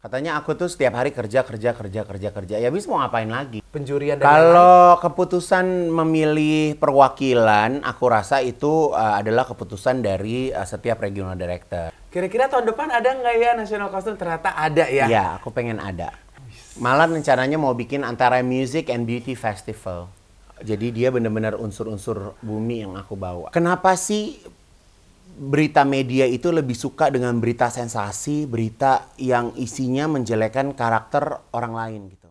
Katanya aku tuh setiap hari kerja kerja kerja kerja kerja. Ya bisa mau ngapain lagi? Penjurian dari Kalau keputusan memilih perwakilan, aku rasa itu uh, adalah keputusan dari uh, setiap regional director. Kira-kira tahun depan ada nggak ya national costume? Ternyata ada ya. Iya, aku pengen ada. Malah rencananya mau bikin antara music and beauty festival. Jadi dia benar-benar unsur-unsur bumi yang aku bawa. Kenapa sih berita media itu lebih suka dengan berita sensasi, berita yang isinya menjelekan karakter orang lain gitu.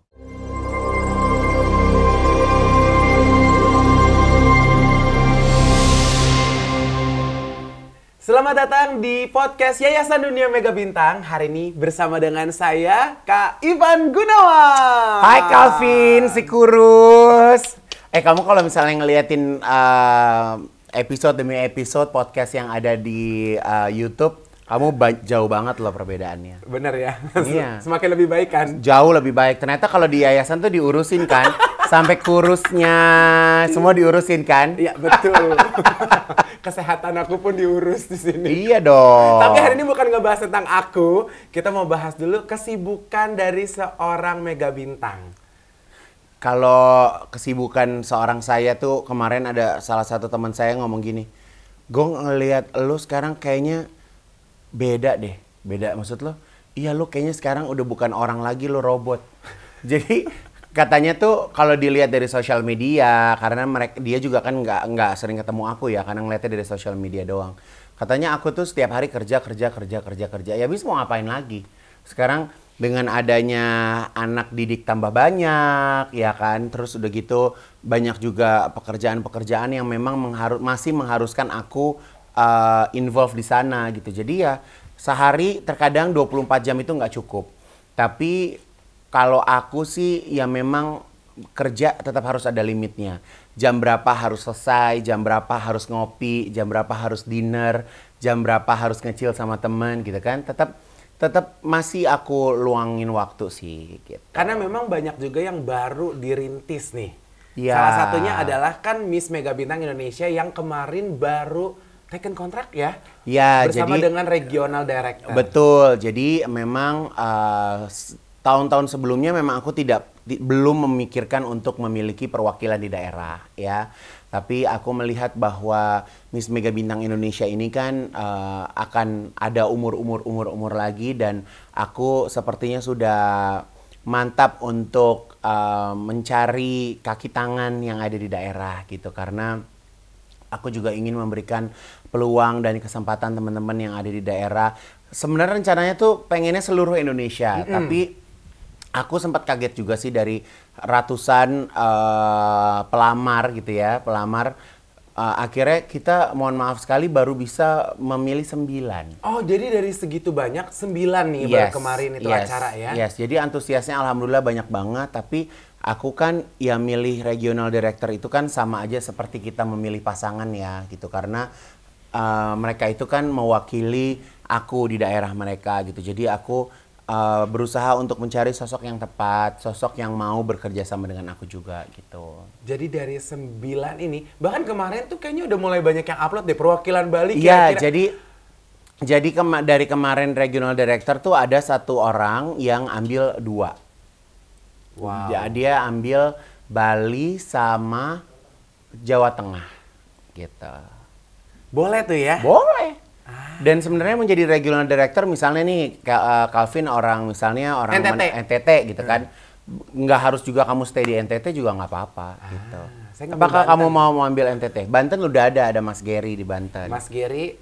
Selamat datang di podcast Yayasan Dunia Mega Bintang. Hari ini bersama dengan saya, Kak Ivan Gunawan. Hai Calvin, si kurus. Eh kamu kalau misalnya ngeliatin uh, episode demi episode podcast yang ada di uh, YouTube kamu ba jauh banget loh perbedaannya. Bener ya. Iya. Semakin lebih baik kan. Jauh lebih baik. Ternyata kalau di yayasan tuh diurusin kan, sampai kurusnya semua diurusin kan. Iya betul. Kesehatan aku pun diurus di sini. Iya dong. Tapi hari ini bukan ngebahas tentang aku, kita mau bahas dulu kesibukan dari seorang mega bintang. Kalau kesibukan seorang saya tuh kemarin ada salah satu teman saya ngomong gini, gue ngelihat lo sekarang kayaknya beda deh, beda maksud lo? Iya lo kayaknya sekarang udah bukan orang lagi lo robot. Jadi katanya tuh kalau dilihat dari sosial media karena mereka dia juga kan nggak nggak sering ketemu aku ya karena ngeliatnya dari sosial media doang katanya aku tuh setiap hari kerja kerja kerja kerja kerja ya bis mau ngapain lagi sekarang dengan adanya anak didik tambah banyak ya kan terus udah gitu banyak juga pekerjaan-pekerjaan yang memang mengharu masih mengharuskan aku uh, involve di sana gitu jadi ya sehari terkadang 24 jam itu nggak cukup tapi kalau aku sih ya memang kerja tetap harus ada limitnya jam berapa harus selesai jam berapa harus ngopi jam berapa harus dinner jam berapa harus ngecil sama temen gitu kan tetap tetap masih aku luangin waktu sih gitu. Karena memang banyak juga yang baru dirintis nih. Ya. Salah satunya adalah kan Miss Mega Bintang Indonesia yang kemarin baru taken kontrak ya. Ya, bersama jadi dengan regional director. Betul. Jadi memang uh, tahun-tahun sebelumnya memang aku tidak di, belum memikirkan untuk memiliki perwakilan di daerah ya tapi aku melihat bahwa Miss Mega Bintang Indonesia ini kan uh, akan ada umur-umur umur-umur lagi dan aku sepertinya sudah mantap untuk uh, mencari kaki tangan yang ada di daerah gitu karena aku juga ingin memberikan peluang dan kesempatan teman-teman yang ada di daerah. Sebenarnya rencananya tuh pengennya seluruh Indonesia, mm -hmm. tapi Aku sempat kaget juga sih dari ratusan uh, pelamar gitu ya, pelamar uh, akhirnya kita mohon maaf sekali baru bisa memilih sembilan. Oh jadi dari segitu banyak sembilan nih yes, baru kemarin itu yes, acara ya? Yes, jadi antusiasnya alhamdulillah banyak banget tapi aku kan ya milih regional director itu kan sama aja seperti kita memilih pasangan ya gitu karena uh, mereka itu kan mewakili aku di daerah mereka gitu jadi aku Eh, berusaha untuk mencari sosok yang tepat, sosok yang mau bekerja sama dengan aku juga gitu. Jadi dari sembilan ini, bahkan kemarin tuh kayaknya udah mulai banyak yang upload deh perwakilan Bali. Iya, jadi jadi kema dari kemarin regional director tuh ada satu orang yang ambil dua. Wow. Dia, dia ambil Bali sama Jawa Tengah gitu. Boleh tuh ya? Boleh. Ah. Dan sebenarnya menjadi regional director misalnya nih eh, Calvin orang misalnya orang NTT, NTT gitu kan. Hmm. Nggak harus juga kamu stay di NTT juga nggak apa-apa ah, gitu. Apakah Banten. kamu mau ambil NTT? Banten udah ada ada Mas Gary di Banten. Mas Gary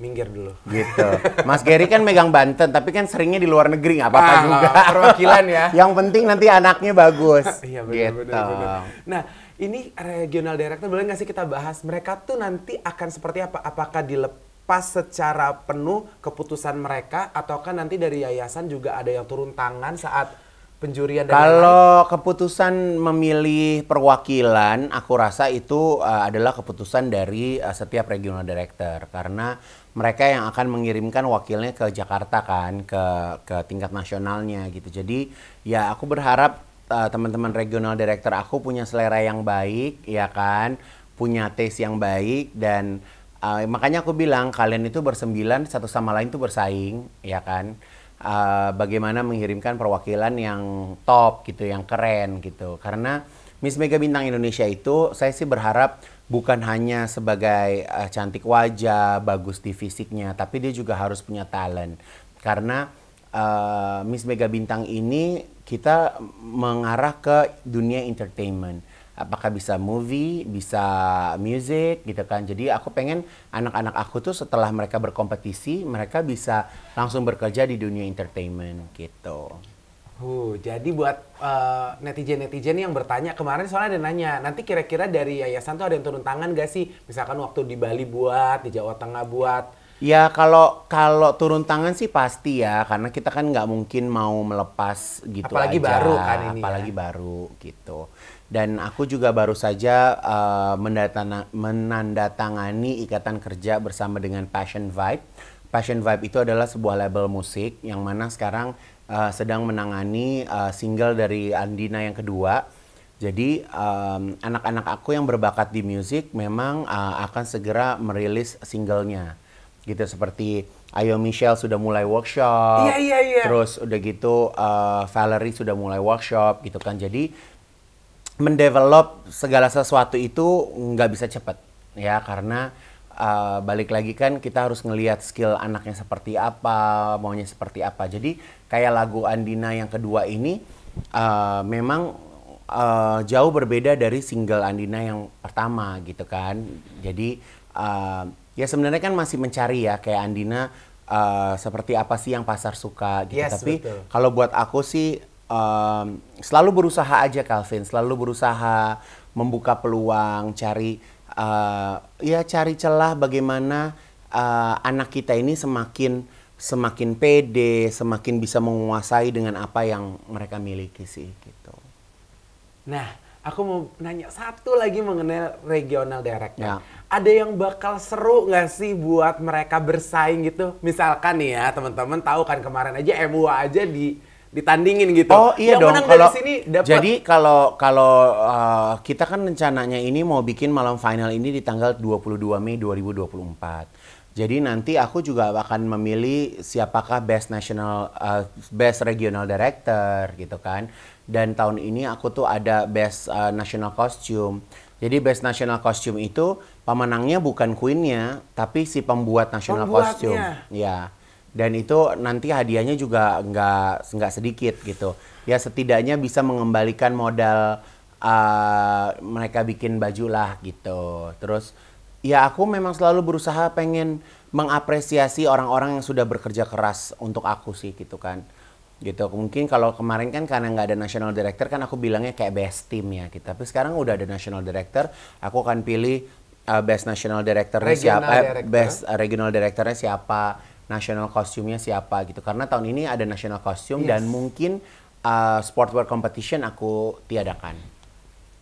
minggir dulu. Gitu. Mas Gary kan megang Banten, tapi kan seringnya di luar negeri nggak apa-apa ah, juga. Perwakilan ya. Yang penting nanti anaknya bagus. iya benar, gitu. Nah, ini regional director boleh nggak sih kita bahas mereka tuh nanti akan seperti apa? Apakah dilep pas secara penuh keputusan mereka ataukah nanti dari yayasan juga ada yang turun tangan saat penjurian dan Kalau keputusan memilih perwakilan, aku rasa itu uh, adalah keputusan dari uh, setiap regional director karena mereka yang akan mengirimkan wakilnya ke Jakarta kan ke ke tingkat nasionalnya gitu. Jadi ya aku berharap uh, teman-teman regional director aku punya selera yang baik ya kan, punya taste yang baik dan Uh, makanya aku bilang kalian itu bersembilan satu sama lain itu bersaing, ya kan? Uh, bagaimana mengirimkan perwakilan yang top gitu, yang keren gitu. Karena Miss Mega Bintang Indonesia itu saya sih berharap bukan hanya sebagai uh, cantik wajah, bagus di fisiknya, tapi dia juga harus punya talent. Karena uh, Miss Mega Bintang ini kita mengarah ke dunia entertainment apakah bisa movie, bisa music gitu kan. Jadi aku pengen anak-anak aku tuh setelah mereka berkompetisi, mereka bisa langsung bekerja di dunia entertainment gitu. Uh, jadi buat netizen eh, netizen-netizen yang bertanya kemarin soalnya ada nanya, nanti kira-kira dari yayasan tuh ada yang turun tangan gak sih? Misalkan waktu di Bali buat, di Jawa Tengah buat, Ya kalau kalau turun tangan sih pasti ya karena kita kan nggak mungkin mau melepas gitu apalagi aja. baru kan ini ya. apalagi ya? baru gitu dan aku juga baru saja uh, menandatangani ikatan kerja bersama dengan Passion Vibe. Passion Vibe itu adalah sebuah label musik yang mana sekarang uh, sedang menangani uh, single dari Andina yang kedua. Jadi anak anak-anak aku yang berbakat di musik memang uh, akan segera merilis singlenya gitu seperti Ayo Michelle sudah mulai workshop, yeah, yeah, yeah. terus udah gitu uh, Valerie sudah mulai workshop gitu kan. Jadi mendevelop segala sesuatu itu nggak bisa cepet ya karena uh, balik lagi kan kita harus ngelihat skill anaknya seperti apa maunya seperti apa jadi kayak lagu Andina yang kedua ini uh, memang uh, jauh berbeda dari single Andina yang pertama gitu kan jadi uh, ya sebenarnya kan masih mencari ya kayak Andina uh, seperti apa sih yang pasar suka gitu yes, tapi kalau buat aku sih um, selalu berusaha aja Calvin, selalu berusaha membuka peluang, cari uh, ya cari celah bagaimana uh, anak kita ini semakin semakin pede, semakin bisa menguasai dengan apa yang mereka miliki sih gitu. Nah, aku mau nanya satu lagi mengenai regional director. Ya. Ada yang bakal seru nggak sih buat mereka bersaing gitu? Misalkan nih ya teman-teman tahu kan kemarin aja MUA aja di ditandingin gitu. Oh iya yang dong. Kalau sini dapet. jadi kalau kalau uh, kita kan rencananya ini mau bikin malam final ini di tanggal 22 Mei 2024. Jadi nanti aku juga akan memilih siapakah best national uh, best regional director gitu kan. Dan tahun ini aku tuh ada best uh, national costume. Jadi best national costume itu pemenangnya bukan queennya, tapi si pembuat national Pembuatnya. costume. Ya dan itu nanti hadiahnya juga nggak nggak sedikit gitu ya setidaknya bisa mengembalikan modal uh, mereka bikin baju lah gitu terus ya aku memang selalu berusaha pengen mengapresiasi orang-orang yang sudah bekerja keras untuk aku sih gitu kan gitu mungkin kalau kemarin kan karena nggak ada national director kan aku bilangnya kayak best team ya gitu tapi sekarang udah ada national director aku akan pilih uh, best national director siapa Eh, best ah, regional directornya siapa national costume-nya siapa gitu. Karena tahun ini ada national costume yes. dan mungkin uh, sportwear competition aku tiadakan.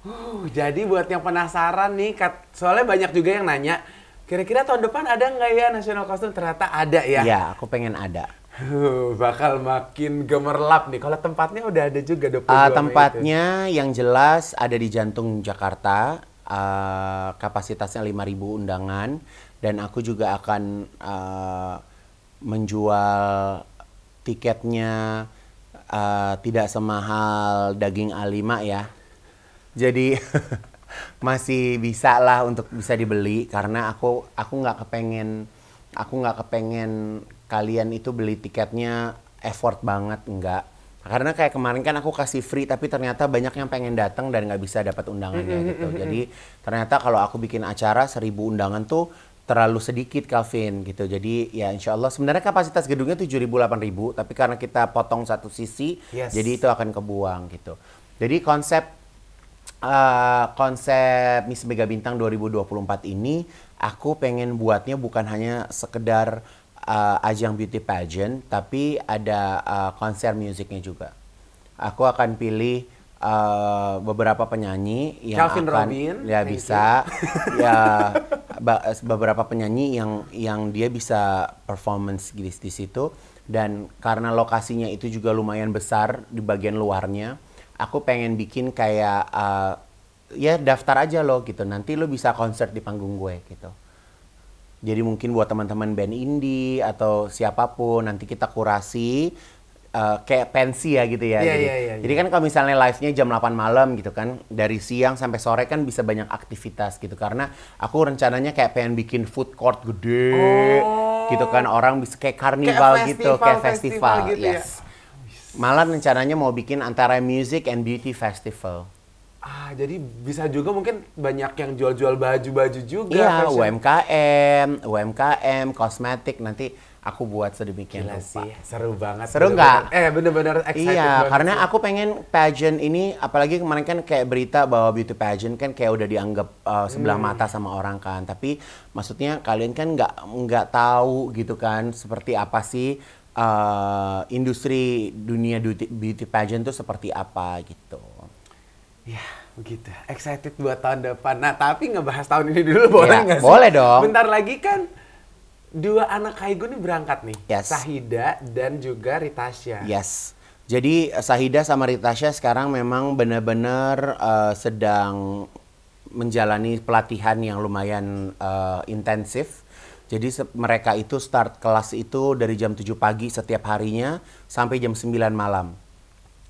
Uh, jadi buat yang penasaran nih, kat, soalnya banyak juga yang nanya, kira-kira tahun depan ada nggak ya national costume? Ternyata ada ya. Iya, aku pengen ada. Uh, bakal makin gemerlap nih. Kalau tempatnya udah ada juga 22 uh, Tempatnya itu. yang jelas ada di jantung Jakarta. Uh, kapasitasnya 5.000 undangan. Dan aku juga akan uh, menjual tiketnya uh, tidak semahal daging A5 ya. Jadi masih bisa lah untuk bisa dibeli karena aku aku nggak kepengen aku nggak kepengen kalian itu beli tiketnya effort banget enggak karena kayak kemarin kan aku kasih free tapi ternyata banyak yang pengen datang dan nggak bisa dapat undangannya gitu jadi ternyata kalau aku bikin acara seribu undangan tuh terlalu sedikit Calvin gitu. Jadi ya insya Allah sebenarnya kapasitas gedungnya 7.000 ribu tapi karena kita potong satu sisi yes. jadi itu akan kebuang gitu. Jadi konsep uh, konsep Miss Mega Bintang 2024 ini aku pengen buatnya bukan hanya sekedar uh, ajang beauty pageant tapi ada uh, konser musiknya juga. Aku akan pilih uh, beberapa penyanyi yang Calvin akan Robin, ya bisa ya beberapa penyanyi yang yang dia bisa performance di, di situ dan karena lokasinya itu juga lumayan besar di bagian luarnya aku pengen bikin kayak uh, ya daftar aja lo gitu nanti lo bisa konser di panggung gue gitu jadi mungkin buat teman-teman band indie atau siapapun nanti kita kurasi Uh, kayak pensi ya gitu ya. Yeah, jadi, yeah, yeah, yeah. jadi iya. kan kalau misalnya live-nya jam 8 malam gitu kan, dari siang sampai sore kan bisa banyak aktivitas gitu. Karena aku rencananya kayak pengen bikin food court gede oh. gitu kan, orang bisa kayak karnival kayak gitu, kayak festival, festival gitu ya? yes. Ya? Malah rencananya mau bikin antara music and beauty festival. Ah, jadi bisa juga mungkin banyak yang jual-jual baju-baju juga. Iya, fashion. UMKM, UMKM, kosmetik nanti aku buat sedemikian Gila rupa. sih, seru banget. Seru nggak? Eh bener-bener excited Iya, karena sih. aku pengen pageant ini, apalagi kemarin kan kayak berita bahwa beauty pageant kan kayak udah dianggap uh, sebelah hmm. mata sama orang kan. Tapi maksudnya kalian kan nggak nggak tahu gitu kan seperti apa sih uh, industri dunia beauty, beauty pageant tuh seperti apa gitu. Ya, begitu. Excited buat tahun depan. Nah, tapi ngebahas tahun ini dulu iya, boleh nggak ya, sih? Boleh dong. Bentar lagi kan dua anak Kaigo ini berangkat nih. Yes. Sahida dan juga Ritasya. Yes. Jadi eh, Sahida sama Ritasya sekarang memang benar-benar uh, sedang menjalani pelatihan yang lumayan uh, intensif. Jadi mereka itu start kelas itu dari jam 7 pagi setiap harinya sampai jam 9 malam.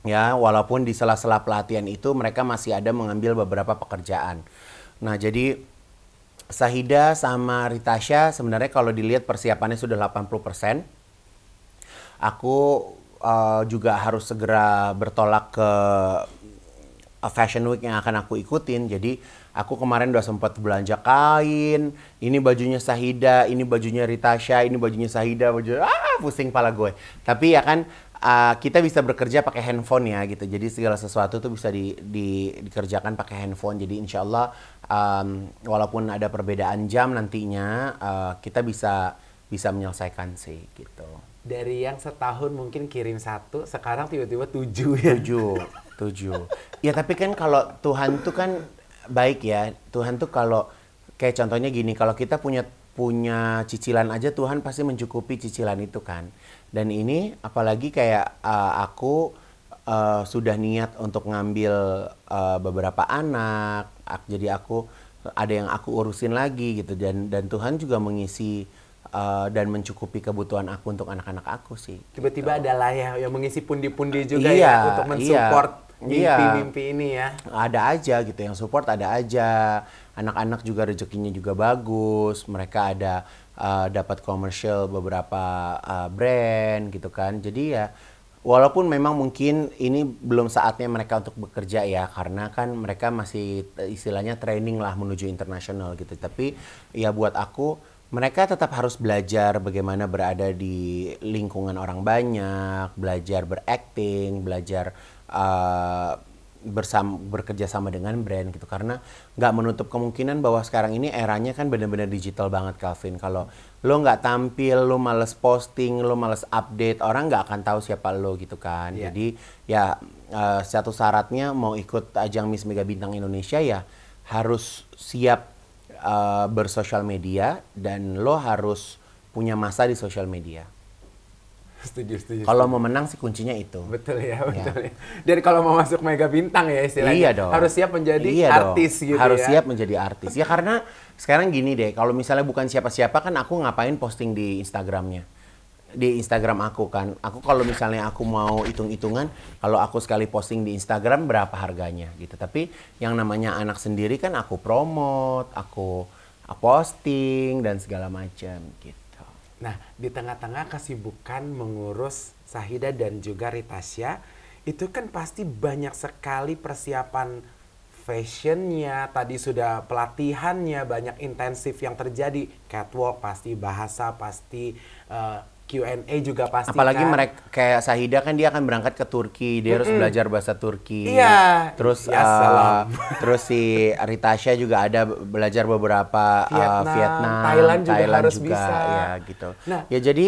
Ya, walaupun di sela-sela pelatihan itu mereka masih ada mengambil beberapa pekerjaan. Nah, jadi Sahida sama Ritasha sebenarnya kalau dilihat persiapannya sudah 80%. Aku uh, juga harus segera bertolak ke eh, fashion week yang akan aku ikutin. Jadi aku kemarin udah sempat belanja kain, ini bajunya Sahida, ini bajunya Ritasha, ini bajunya Sahida, baju ah pusing pala gue. Tapi ya kan uh, kita bisa bekerja pakai handphone ya gitu. Jadi segala sesuatu tuh bisa di, di, dikerjakan pakai handphone. Jadi insya Allah um, walaupun ada perbedaan jam nantinya uh, kita bisa bisa menyelesaikan sih gitu. Dari yang setahun mungkin kirim satu, sekarang tiba-tiba tujuh ya. Tujuh, tujuh. ya tapi kan kalau Tuhan tuh kan baik ya. Tuhan tuh kalau kayak contohnya gini, kalau kita punya punya cicilan aja Tuhan pasti mencukupi cicilan itu kan dan ini apalagi kayak uh, aku uh, sudah niat untuk ngambil uh, beberapa anak jadi aku ada yang aku urusin lagi gitu dan dan Tuhan juga mengisi uh, dan mencukupi kebutuhan aku untuk anak-anak aku sih tiba-tiba gitu. ada ya yang mengisi pundi-pundi juga iya, ya untuk mensupport iya, iya. mimpi-mimpi iya. ini ya ada aja gitu yang support ada aja anak-anak juga rezekinya juga bagus mereka ada uh, dapat komersial beberapa uh, brand gitu kan. Jadi ya walaupun memang mungkin ini belum saatnya mereka untuk bekerja ya karena kan mereka masih eh, istilahnya training lah menuju internasional gitu. Tapi ya buat aku mereka tetap harus belajar bagaimana berada di lingkungan orang banyak, belajar berakting, belajar uh, bersama bekerja sama dengan brand gitu karena nggak menutup kemungkinan bahwa sekarang ini eranya kan benar-benar digital banget Calvin kalau lo nggak tampil lo males posting lo males update orang nggak akan tahu siapa lo gitu kan yeah. jadi ya uh, satu syaratnya mau ikut ajang Miss Mega Bintang Indonesia ya harus siap uh, bersosial media dan lo harus punya masa di sosial media setuju, setuju. Kalau mau menang sih kuncinya itu. Betul ya, ya. betul ya. ya. kalau mau masuk mega bintang ya istilahnya. Iya dong. Harus siap menjadi iya artis dong. gitu Harus ya. siap menjadi artis. Ya karena sekarang gini deh, kalau misalnya bukan siapa-siapa kan aku ngapain posting di Instagramnya di Instagram aku kan. Aku kalau misalnya aku mau hitung-hitungan, kalau aku sekali posting di Instagram berapa harganya gitu. Tapi yang namanya anak sendiri kan aku promote, aku posting dan segala macam gitu. Nah, di tengah-tengah kesibukan mengurus Sahida dan juga Ritasya, itu kan pasti banyak sekali persiapan fashionnya, tadi sudah pelatihannya, banyak intensif yang terjadi. Catwalk pasti, bahasa pasti, eh, Q&A juga pasti Apalagi mereka kayak Sahida kan dia akan berangkat ke Turki, dia mm hmm harus belajar bahasa Turki. Iya. Terus yes, ya, uh, terus si Ritasha juga ada belajar beberapa eh, Vietnam, uh, Vietnam Thailand juga Thailand harus juga, bisa. Ya gitu. Nah, ya jadi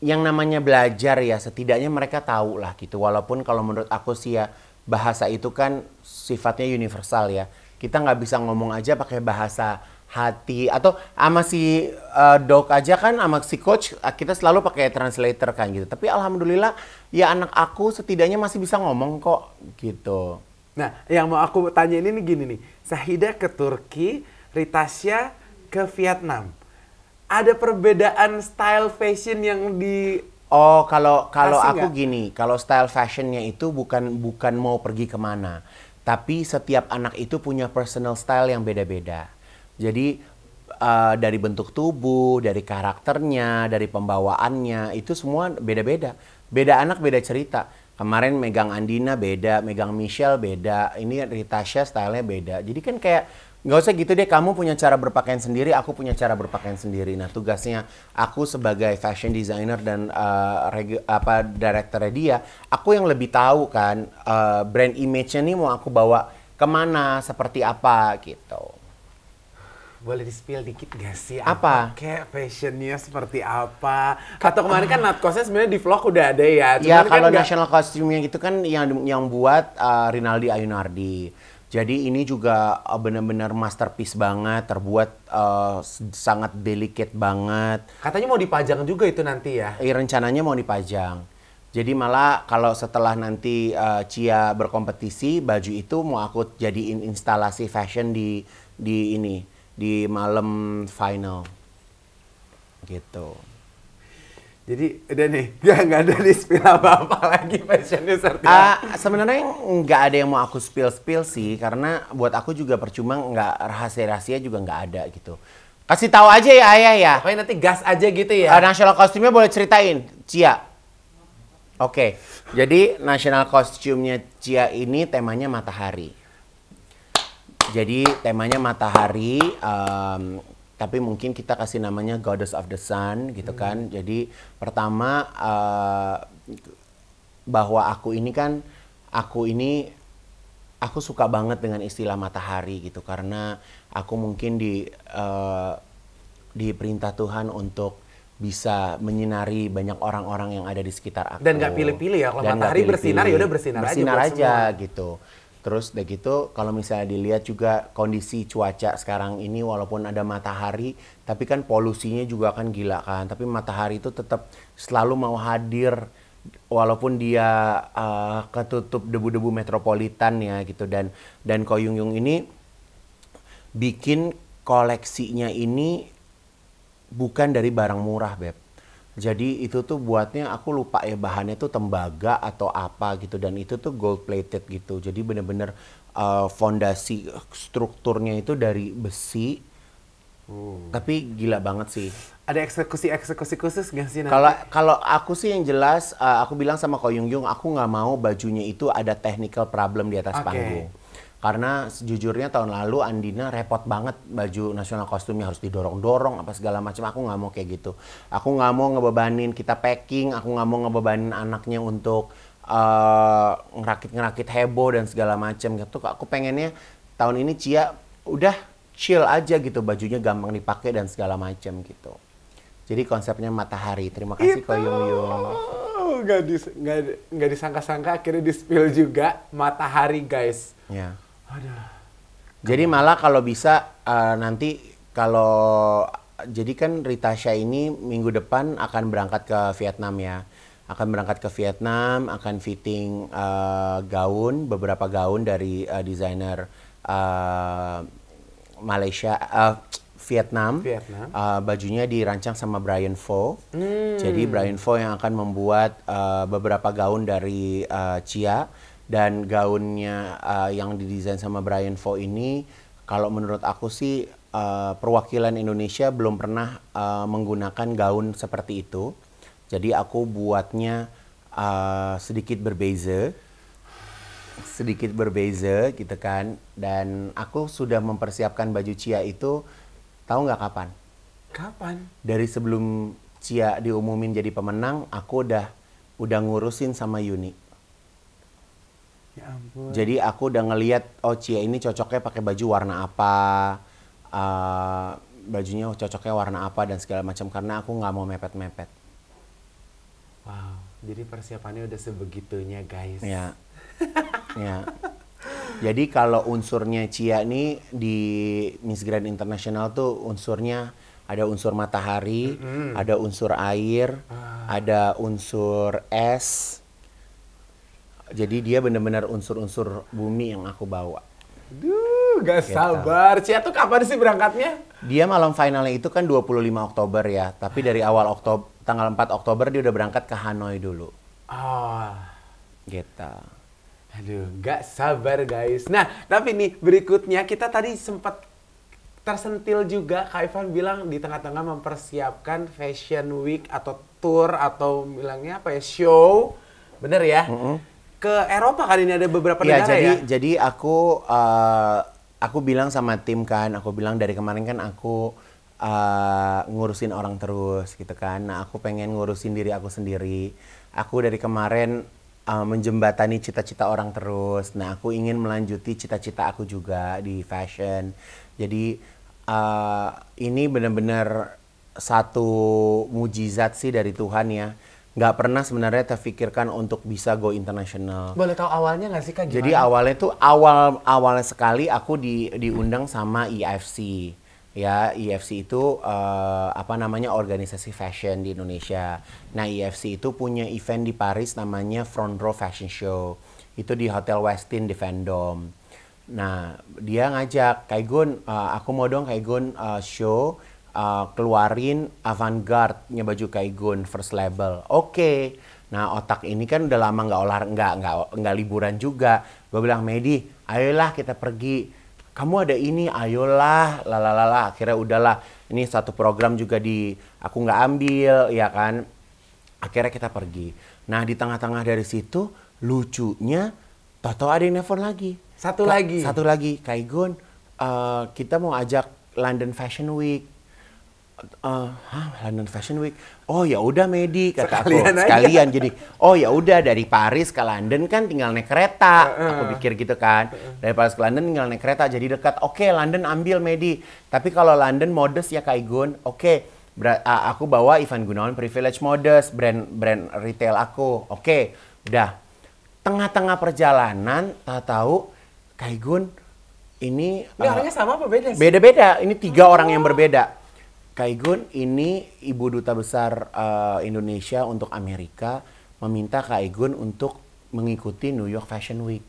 yang namanya belajar ya setidaknya mereka tahu lah gitu. Walaupun kalau menurut aku sih ya bahasa itu kan sifatnya universal ya. Kita nggak bisa ngomong aja pakai bahasa hati atau sama si uh, eh, dok aja kan sama si coach eh, kita selalu pakai translator kan gitu. Tapi alhamdulillah ya anak aku setidaknya masih bisa ngomong kok gitu. Nah, yang mau aku tanya ini nih gini nih. Sahida ke Turki, Ritasya ke Vietnam. Ada perbedaan style fashion yang di Oh, kalau kalau aku gak? gini, kalau style fashionnya itu bukan bukan mau pergi kemana, tapi setiap anak itu punya personal style yang beda-beda jadi uh, dari bentuk tubuh, dari karakternya, dari pembawaannya itu semua beda-beda. Beda anak beda cerita. Kemarin megang Andina beda, megang Michelle beda, ini Ritasha stylenya beda. Jadi kan kayak nggak usah gitu deh kamu punya cara berpakaian sendiri aku punya cara berpakaian sendiri nah tugasnya aku sebagai fashion designer dan uh, regu- apa directornya dia aku yang lebih tahu kan uh, brand image-nya nih mau aku bawa kemana seperti apa gitu boleh di spill dikit gak sih? Apa? apa? Kayak fashionnya seperti apa? Atau kemarin kan natkosnya sebenarnya di vlog udah ada ya. Iya, cuman ya kalau kan national gak... costume yang itu kan yang yang buat uh, Rinaldi Ayunardi. Jadi ini juga eh, benar-benar masterpiece banget, terbuat uh, sangat delicate banget. Katanya mau dipajang juga itu nanti ya? Iya rencananya mau dipajang. Jadi malah kalau setelah nanti uh, Cia berkompetisi, baju itu mau aku jadiin instalasi fashion di di ini di malam final gitu jadi udah nih nggak nggak ada di spill apa apa lagi passionnya user. uh, sebenarnya nggak ada yang mau aku spill spill sih karena buat aku juga percuma nggak rahasia rahasia juga nggak ada gitu kasih tahu aja ya ayah ya pokoknya nanti gas aja gitu ya uh, eh, national kostumnya boleh ceritain Cia oke okay. jadi national kostumnya Cia ini temanya matahari jadi temanya matahari, um, tapi mungkin kita kasih namanya Goddess of the Sun gitu kan. hmm. kan. Jadi pertama uh, bahwa aku ini kan aku ini aku suka banget dengan istilah matahari gitu karena aku mungkin di uh, eh, diperintah Tuhan untuk bisa menyinari banyak orang-orang yang ada di sekitar aku. Dan nggak pilih-pilih ya, kalau matahari pilih -pilih. bersinar ya udah bersinar, bersinar aja. Bersinar aja semua. gitu. Terus udah gitu kalau misalnya dilihat juga kondisi cuaca sekarang ini walaupun ada matahari tapi kan polusinya juga kan gila kan. Tapi matahari itu tetap selalu mau hadir walaupun dia uh, ketutup debu-debu metropolitan ya gitu dan dan Ko Yung ini bikin koleksinya ini bukan dari barang murah, Beb jadi itu tuh buatnya aku lupa ya bahannya tuh tembaga atau apa gitu dan itu tuh gold plated gitu. Jadi bener-bener uh, fondasi strukturnya itu dari besi. Hmm. Tapi gila banget sih. Ada eksekusi-eksekusi khusus gak sih Kalau kalau aku sih yang jelas uh, aku bilang sama Koyung Yung Yung aku nggak mau bajunya itu ada technical problem di atas okay. panggung karena sejujurnya tahun lalu Andina repot banget baju nasional kostumnya harus didorong-dorong apa segala macam aku nggak mau kayak gitu aku nggak mau ngebebanin kita packing aku nggak mau ngebebanin anaknya untuk uh, ngerakit-ngerakit heboh dan segala macam gitu aku pengennya tahun ini Cia udah chill aja gitu bajunya gampang dipakai dan segala macam gitu jadi konsepnya matahari terima kasih Ito. Yung Yung nggak dis, disangka-sangka akhirnya di spill juga matahari guys ya yeah. Aduh. Jadi malah kalau bisa uh, nanti kalau jadi kan Ritasha ini minggu depan akan berangkat ke Vietnam ya. Akan berangkat ke Vietnam, akan fitting uh, gaun, beberapa gaun dari uh, desainer uh, Malaysia uh, Vietnam. Vietnam. Uh, bajunya dirancang sama Brian Fo. Hmm. Jadi Brian Fo yang akan membuat uh, beberapa gaun dari uh, Cia dan gaunnya uh, yang didesain sama Brian Fo ini kalau menurut aku sih uh, perwakilan Indonesia belum pernah uh, menggunakan gaun seperti itu. Jadi aku buatnya uh, sedikit berbeza, sedikit berbeza gitu kan. Dan aku sudah mempersiapkan baju Cia itu tahu nggak kapan? Kapan? Dari sebelum Cia diumumin jadi pemenang, aku udah udah ngurusin sama Yuni. Ya ampun. Jadi aku udah ngeliat oh Cia ini cocoknya pakai baju warna apa, uh, bajunya cocoknya warna apa dan segala macam karena aku nggak mau mepet-mepet. Wow, jadi persiapannya udah sebegitunya guys. Ya. ya. Jadi kalau unsurnya Cia ini di Miss Grand International tuh unsurnya ada unsur matahari, mm -hmm. ada unsur air, ah. ada unsur es, jadi dia benar-benar unsur-unsur bumi yang aku bawa. Duh, gak gitu. sabar. Cia tuh kapan sih berangkatnya? Dia malam finalnya itu kan 25 Oktober ya. Tapi dari awal Oktober, tanggal 4 Oktober dia udah berangkat ke Hanoi dulu. Ah. Oh. Gitu. Aduh, gak sabar guys. Nah, tapi nih berikutnya kita tadi sempat tersentil juga Kak Ivan bilang di tengah-tengah mempersiapkan Fashion Week atau tour atau bilangnya apa ya, show. Bener ya? Mm -hmm ke Eropa kan ini ada beberapa ya, negara jadi, ya. Jadi aku uh, aku bilang sama tim kan, aku bilang dari kemarin kan aku uh, ngurusin orang terus gitu kan. Nah, aku pengen ngurusin diri aku sendiri. Aku dari kemarin uh, menjembatani cita-cita orang terus. Nah, aku ingin melanjuti cita-cita aku juga di fashion. Jadi uh, ini benar-benar satu mujizat sih dari Tuhan ya nggak pernah sebenarnya terfikirkan untuk bisa go internasional. Boleh tahu awalnya nggak sih kak? Gimana? Jadi awalnya tuh awal awalnya sekali aku di diundang sama IFC e ya IFC e itu uh, apa namanya organisasi fashion di Indonesia. Nah IFC e itu punya event di Paris namanya Front Row Fashion Show. Itu di Hotel Westin di Vendome. Nah dia ngajak Kaigun, uh, aku mau dong Kaigun uh, show uh, keluarin avant-garde-nya baju Kaigun first label. Oke. Okay. Nah otak ini kan udah lama nggak olah nggak nggak nggak liburan juga. Gue bilang Medi, ayolah kita pergi. Kamu ada ini, ayolah, lalalala. Akhirnya udahlah. Ini satu program juga di aku nggak ambil, ya kan. Akhirnya kita pergi. Nah di tengah-tengah dari situ lucunya, Toto ada yang nelfon lagi. Satu Ka lagi. Satu lagi, Kaigun. Uh, kita mau ajak London Fashion Week Uh, eh, huh, London Fashion Week. Oh ya udah Medi kata sekalian aku. Aja. Sekalian jadi. Oh ya udah dari Paris ke London kan tinggal naik kereta. Aku pikir gitu kan. Dari Paris ke London tinggal naik kereta jadi dekat. Oke, okay, London ambil Medi. Tapi kalau London modest ya Kaigun. Oke. Okay. uh, aku bawa Ivan Gunawan Privilege Modest brand brand retail aku. Oke, okay. udah. Tengah-tengah perjalanan tak tahu Kaigun ini, ini uh, orangnya eh, sama apa beda Beda-beda. Ini tiga oh. orang yang berbeda Kaigun ini ibu duta besar uh, Indonesia untuk Amerika meminta Kaigun untuk mengikuti New York Fashion Week.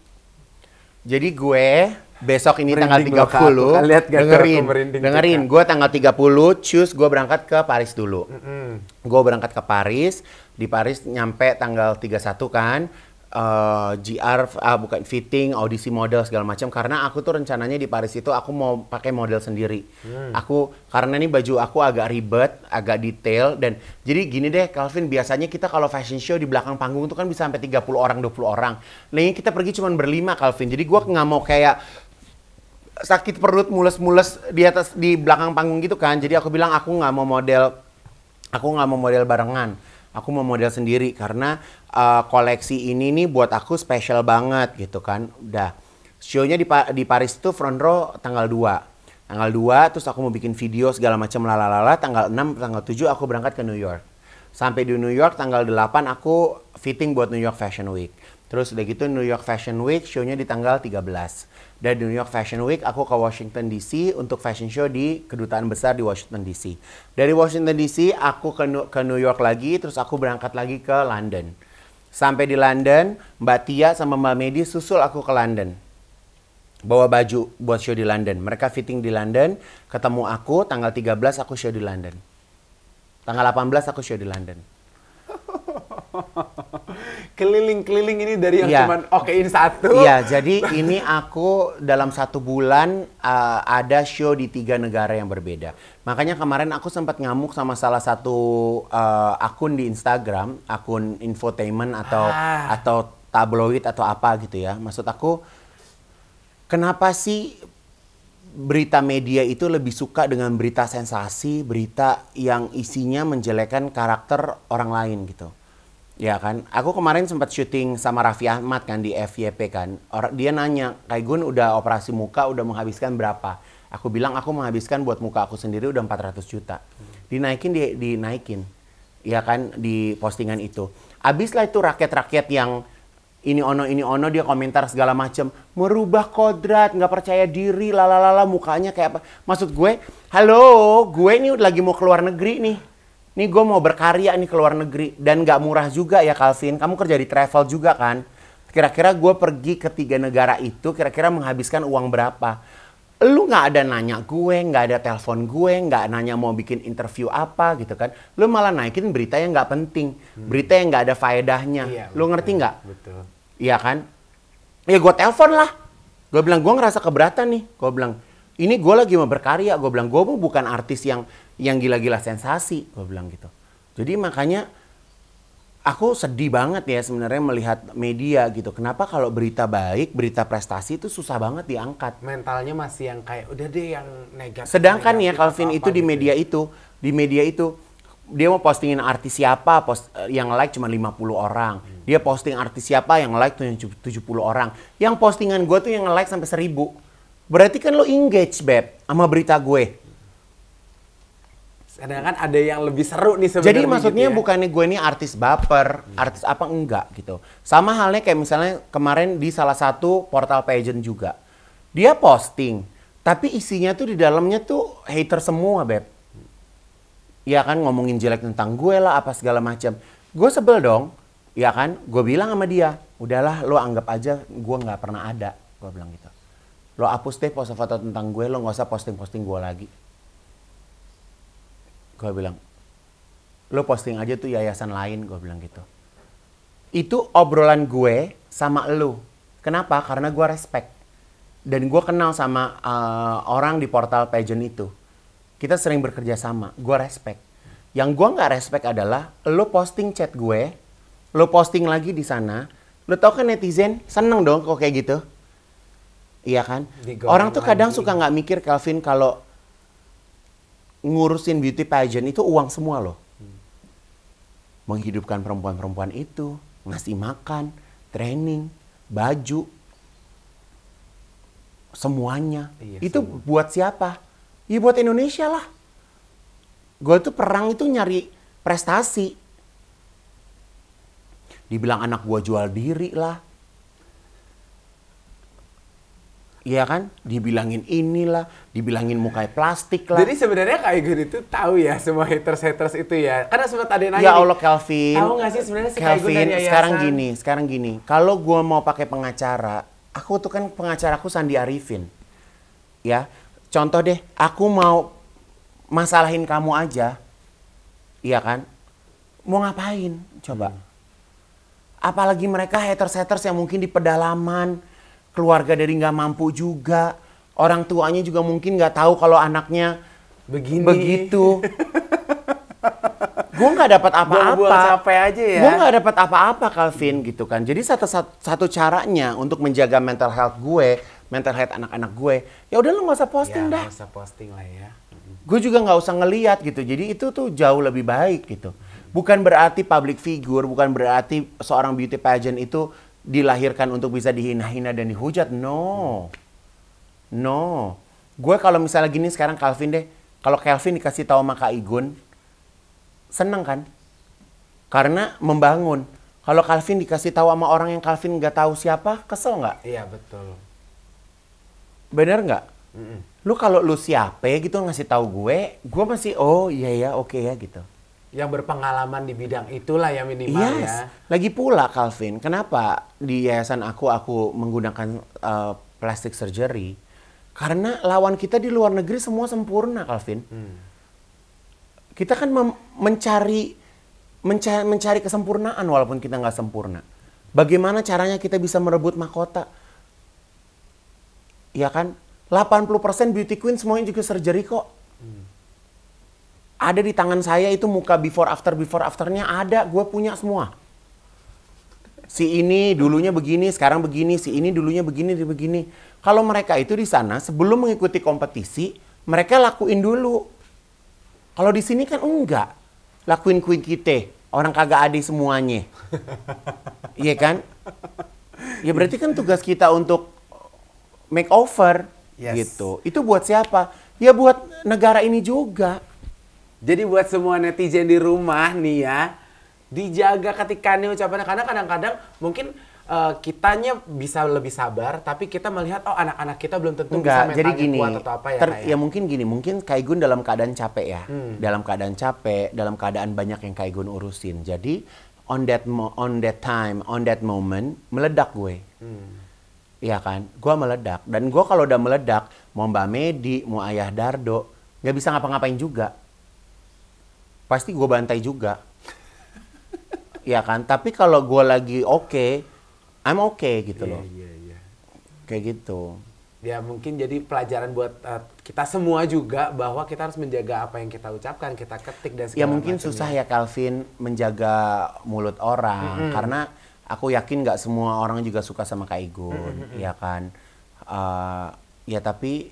Jadi gue besok ini merinding tanggal 30 aku, kan lihat dengerin dengerin gue tanggal 30 choose gue berangkat ke Paris dulu. Mm -hmm. Gue berangkat ke Paris, di Paris nyampe tanggal 31 kan uh, eh, GR uh, ah, bukan fitting audisi model segala macam karena aku tuh rencananya di Paris itu aku mau pakai model sendiri hmm. aku karena ini baju aku agak ribet agak detail dan jadi gini deh Calvin biasanya kita kalau fashion show di belakang panggung itu kan bisa sampai 30 orang 20 orang nah ini kita pergi cuma berlima Calvin jadi gua nggak mau kayak sakit perut mules-mules di atas di belakang panggung gitu kan jadi aku bilang aku nggak mau model aku nggak mau model barengan aku mau model sendiri karena uh, koleksi ini nih buat aku spesial banget gitu kan. Udah show-nya di, pa di Paris tuh front row tanggal 2. Tanggal 2 terus aku mau bikin video segala macam lalalala tanggal 6 tanggal 7 aku berangkat ke New York. Sampai di New York tanggal 8 aku fitting buat New York Fashion Week. Terus udah gitu New York Fashion Week show-nya di tanggal 13. Dan di New York Fashion Week aku ke Washington DC untuk fashion show di kedutaan besar di Washington DC. Dari Washington DC aku ke ke New York lagi terus aku berangkat lagi ke London. Sampai di London, Mbak Tia sama Mbak Medi susul aku ke London. Bawa baju buat show di London. Mereka fitting di London, ketemu aku tanggal 13 aku show di London. Tanggal 18 aku show di London. keliling-keliling ini dari yang yeah. cuman okein satu. Iya, yeah, jadi ini aku dalam satu bulan uh, ada show di tiga negara yang berbeda. Makanya kemarin aku sempat ngamuk sama salah satu uh, akun di Instagram, akun infotainment atau ah. atau tabloid atau apa gitu ya. Maksud aku kenapa sih berita media itu lebih suka dengan berita sensasi, berita yang isinya menjelekan karakter orang lain gitu Ya kan, aku kemarin sempat syuting sama Raffi Ahmad kan di FYP kan. Orang dia nanya, kayak Gun udah operasi muka udah menghabiskan berapa? Aku bilang aku menghabiskan buat muka aku sendiri udah 400 juta. Dinaikin di, dinaikin. Ya kan di postingan itu. Abislah itu rakyat-rakyat yang ini ono ini ono dia komentar segala macem merubah kodrat nggak percaya diri lalalala mukanya kayak apa maksud gue halo gue ini lagi mau keluar negeri nih nih gue mau berkarya nih ke luar negeri dan gak murah juga ya Kalsin kamu kerja di travel juga kan kira-kira gue pergi ke tiga negara itu kira-kira menghabiskan uang berapa lu gak ada nanya gue gak ada telepon gue gak nanya mau bikin interview apa gitu kan lu malah naikin berita yang gak penting hmm. berita yang gak ada faedahnya iya, lu ngerti gak? betul iya kan ya gue telepon lah gue bilang gue ngerasa keberatan nih gue bilang ini gue lagi mau berkarya gue bilang gue bukan artis yang yang gila-gila sensasi gue bilang gitu jadi makanya aku sedih banget ya sebenarnya melihat media gitu kenapa kalau berita baik berita prestasi itu susah banget diangkat mentalnya masih yang kayak udah deh yang negatif sedangkan negatif ya Calvin itu di gitu media ya. itu di media itu dia mau postingin artis siapa post, eh, yang like cuma 50 orang. Hmm. Dia posting artis siapa yang like tuh yang 70 orang. Yang postingan gue tuh yang like sampai seribu. Berarti kan lo engage beb sama berita gue kadang kan ada yang lebih seru nih sebenarnya. Jadi gitu maksudnya gitu ya. bukannya gue ini artis baper, artis apa enggak gitu. Sama halnya kayak misalnya kemarin di salah satu portal pageant juga. Dia posting, tapi isinya tuh di dalamnya tuh hater semua, Beb. Ya kan ngomongin jelek tentang gue lah apa segala macam. Gue sebel dong. Ya kan? Gue bilang sama dia, "Udahlah, lo anggap aja gue nggak pernah ada." Gue bilang gitu. "Lo hapus deh post foto tentang gue, lo nggak usah posting-posting gue lagi." Gue bilang, lo posting aja tuh yayasan lain, gue bilang gitu. Itu obrolan gue sama lo. Kenapa? Karena gue respect. Dan gue kenal sama uh, orang di portal pageant itu. Kita sering bekerja sama, gue respect. Yang gue nggak respect adalah lo posting chat gue, lo posting lagi di sana, lo tau kan netizen seneng dong kok kayak gitu. Iya kan? Orang tuh kadang suka nggak mikir Calvin kalau ngurusin beauty pageant itu uang semua loh. Menghidupkan perempuan-perempuan itu, ngasih makan, training, baju, semuanya. Iya, itu semua. buat siapa? Ya buat Indonesia lah. Gue tuh perang itu nyari prestasi. Dibilang anak gue jual diri lah Iya kan? Dibilangin inilah, dibilangin mukai plastik lah. Jadi sebenarnya kayak gue itu tahu ya semua haters-haters itu ya. Karena sempat tadi yang nanya. Ya Allah Kelvin. Tahu nggak sih sebenarnya si Kelvin sekarang gini, sekarang gini. Kalau gue mau pakai pengacara, aku tuh kan pengacaraku Sandi Arifin. Ya. Contoh deh, aku mau masalahin kamu aja. Iya kan? Mau ngapain? Coba. Hmm. Apalagi mereka haters-haters yang mungkin di pedalaman, keluarga dari nggak mampu juga orang tuanya juga mungkin nggak tahu kalau anaknya begini begitu gue nggak dapat apa-apa capek aja ya gue nggak dapat apa-apa Calvin gitu kan jadi satu, satu satu caranya untuk menjaga mental health gue mental health anak-anak gue ya udah lu nggak usah posting ya, dah nggak usah posting lah ya gue juga nggak usah ngeliat gitu jadi itu tuh jauh lebih baik gitu bukan berarti public figure bukan berarti seorang beauty pageant itu dilahirkan untuk bisa dihina-hina dan dihujat. No. No. Gue kalau misalnya gini sekarang Calvin deh, kalau Calvin dikasih tahu sama Kak Igun, seneng kan? Karena membangun. Kalau Calvin dikasih tahu sama orang yang Calvin gak tahu siapa, kesel nggak? Iya betul. Bener nggak? Lu kalau lu siapa gitu ngasih tahu gue, gue masih oh iya ya oke okay, ya gitu yang berpengalaman di bidang itulah yang minimal yes. ya. Lagi pula Calvin, kenapa di yayasan aku aku menggunakan uh, plastik surgery? Karena lawan kita di luar negeri semua sempurna Calvin. Hmm. Kita kan mencari, mencari mencari kesempurnaan walaupun kita nggak sempurna. Bagaimana caranya kita bisa merebut mahkota? Ya kan? 80% beauty queen semuanya juga surgery kok. Hmm ada di tangan saya itu muka before after before afternya ada gue punya semua si ini dulunya begini sekarang begini si ini dulunya begini di begini kalau mereka itu di sana sebelum mengikuti kompetisi mereka lakuin dulu kalau di sini kan enggak lakuin kuin kita orang kagak ada semuanya iya kan ya berarti kan tugas kita untuk makeover yes. gitu itu buat siapa ya buat negara ini juga jadi buat semua netizen di rumah nih ya, dijaga ketikannya ucapannya karena kadang-kadang mungkin uh, kitanya bisa lebih sabar tapi kita melihat oh anak-anak kita belum tentu Enggak, bisa jadi gini, kuat atau apa ya, ter, ya ya mungkin gini mungkin Kaigun dalam keadaan capek ya hmm. dalam keadaan capek dalam keadaan banyak yang Kaigun urusin jadi on that mo on that time on that moment meledak gue hmm. Iya kan, gue meledak. Dan gue kalau udah meledak, mau Mbak Medi, mau Ayah Dardo, nggak bisa ngapa-ngapain juga pasti gue bantai juga. ya kan? Tapi kalau gue lagi oke, okay, I'm oke okay, gitu yeah, loh. Yeah, yeah. Kayak gitu. Ya mungkin jadi pelajaran buat uh, kita semua juga bahwa kita harus menjaga apa yang kita ucapkan, kita ketik dan ya, segala Ya mungkin macamnya. susah ya Calvin menjaga mulut orang mm -hmm. karena aku yakin nggak semua orang juga suka sama Kak Igun, mm -hmm. ya kan? Uh, ya tapi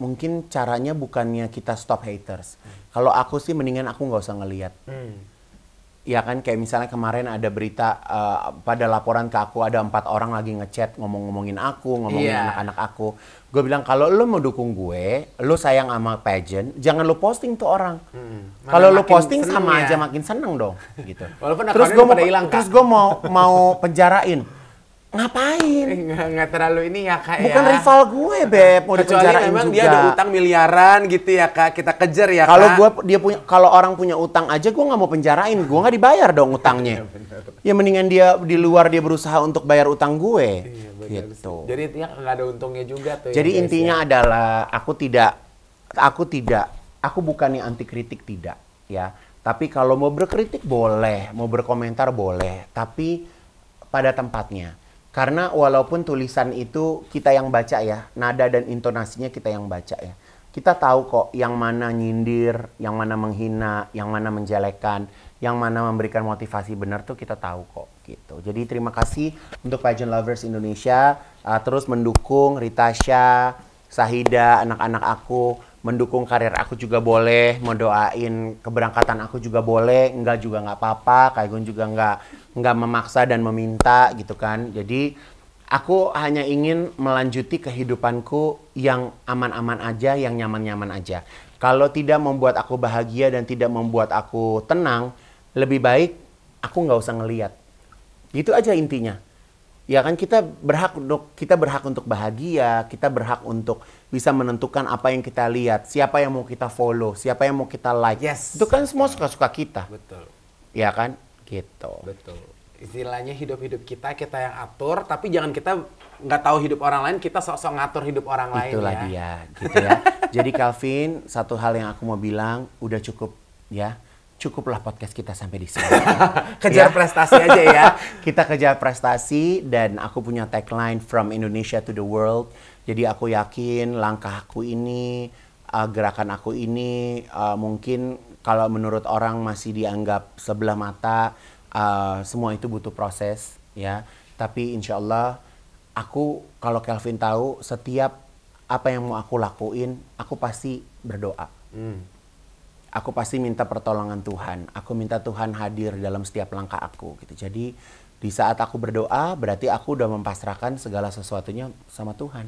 mungkin caranya bukannya kita stop haters. Hmm. Kalau aku sih mendingan aku nggak usah ngeliat. Hmm. Ya kan kayak misalnya kemarin ada berita uh, pada laporan ke aku ada empat orang lagi ngechat ngomong-ngomongin aku, ngomongin iya. anak-anak yeah. aku. Gue bilang kalau lo mau dukung gue, lo sayang sama pageant, jangan lo posting tuh orang. Hmm. Kalau lo posting sama ya. aja makin seneng dong gitu. Walaupun terus gue mau hilang. Terus gue mau mau penjarain ngapain? Eh, nggak, nggak terlalu ini ya kak Bukan ya. rival gue beb, mau Kecuali memang juga. dia ada utang miliaran gitu ya kak, kita kejar ya Kalau gue dia punya, kalau orang punya utang aja gue nggak mau penjarain, gue nggak dibayar dong utangnya. ya mendingan dia di luar dia berusaha untuk bayar utang gue. Iya, bener. gitu. Jadi intinya nggak ada untungnya juga tuh. Ya, Jadi ya, intinya ya. adalah aku tidak, aku tidak, aku bukannya anti kritik tidak ya. Tapi kalau mau berkritik boleh, mau berkomentar boleh, tapi pada tempatnya karena walaupun tulisan itu kita yang baca ya, nada dan intonasinya kita yang baca ya. Kita tahu kok yang mana nyindir, yang mana menghina, yang mana menjelekan, yang mana memberikan motivasi benar tuh kita tahu kok gitu. Jadi terima kasih untuk Pageant Lovers Indonesia uh, terus mendukung Ritasha, Sahida, anak-anak aku mendukung karir aku juga boleh, mendoain keberangkatan aku juga boleh, enggak juga enggak apa-apa, gue juga enggak nggak memaksa dan meminta gitu kan. Jadi aku hanya ingin melanjuti kehidupanku yang aman-aman aja, yang nyaman-nyaman aja. Kalau tidak membuat aku bahagia dan tidak membuat aku tenang, lebih baik aku nggak usah ngeliat. itu aja intinya. Ya kan kita berhak untuk kita berhak untuk bahagia, kita berhak untuk bisa menentukan apa yang kita lihat, siapa yang mau kita follow, siapa yang mau kita like. Yes. Itu kan semua suka-suka kita. Betul. Iya kan? Gitu. Betul. Istilahnya hidup-hidup kita kita yang atur, tapi jangan kita nggak tahu hidup orang lain, kita sok-sok ngatur hidup orang lain Itulah ya. dia, gitu ya. Jadi Calvin, satu hal yang aku mau bilang, udah cukup ya cukuplah podcast kita sampai di sini. kejar ya. prestasi aja ya. kita kejar prestasi dan aku punya tagline from Indonesia to the world. Jadi aku yakin langkah aku ini, uh, gerakan aku ini uh, mungkin kalau menurut orang masih dianggap sebelah mata, uh, semua itu butuh proses ya. Tapi insya Allah aku kalau Kelvin tahu setiap apa yang mau aku lakuin, aku pasti berdoa. Hmm aku pasti minta pertolongan Tuhan. Aku minta Tuhan hadir dalam setiap langkah aku gitu. Jadi di saat aku berdoa berarti aku udah mempasrahkan segala sesuatunya sama Tuhan.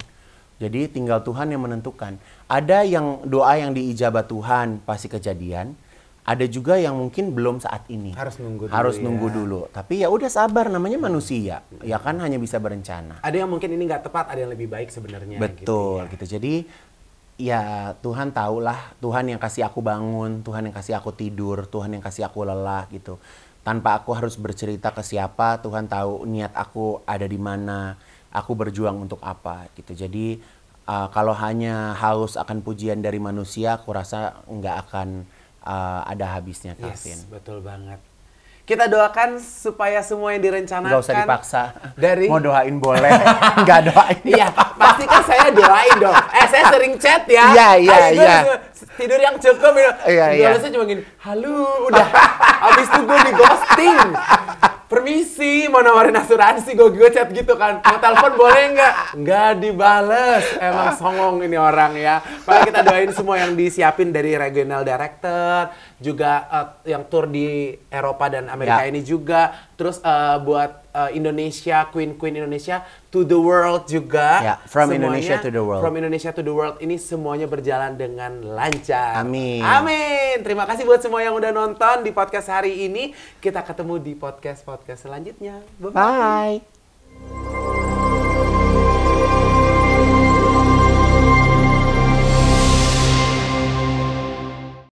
Jadi tinggal Tuhan yang menentukan. Ada yang doa yang diijabah Tuhan pasti kejadian. Ada juga yang mungkin belum saat ini. Harus nunggu dulu. Harus ya. nunggu ya. dulu. Tapi ya udah sabar namanya manusia. Ya kan hanya bisa berencana. Ada yang mungkin ini nggak tepat, ada yang lebih baik sebenarnya. Gitu Betul gitu, ya. gitu. Jadi ya Tuhan tahulah Tuhan yang kasih aku bangun, Tuhan yang kasih aku tidur, Tuhan yang kasih aku lelah gitu. Tanpa aku harus bercerita ke siapa, Tuhan tahu niat aku ada di mana, aku berjuang untuk apa gitu. Jadi uh, kalau hanya haus akan pujian dari manusia, aku rasa nggak akan uh, ada habisnya, Kevin. Yes, betul banget. Kita doakan supaya semua yang direncanakan. Gak usah dipaksa. Dari. Mau doain boleh. Gak doain. Iya. Pasti kan saya doain dong. Eh saya sering chat ya. Iya iya iya. Tidur yang cukup. Ya. Iya iya. Balasnya cuma gini. Halo udah. Abis itu gue di ghosting. Permisi mau nawarin asuransi gue gue chat gitu kan. Mau telepon boleh nggak? Gak dibales. Emang songong ini orang ya. Makanya kita doain semua yang disiapin dari regional director, juga uh, yang tour di Eropa dan Amerika yeah. ini juga terus uh, buat uh, Indonesia Queen Queen Indonesia to the world juga yeah, from semuanya, Indonesia to the world from Indonesia to the world ini semuanya berjalan dengan lancar amin amin terima kasih buat semua yang udah nonton di podcast hari ini kita ketemu di podcast podcast selanjutnya bye, -bye. bye.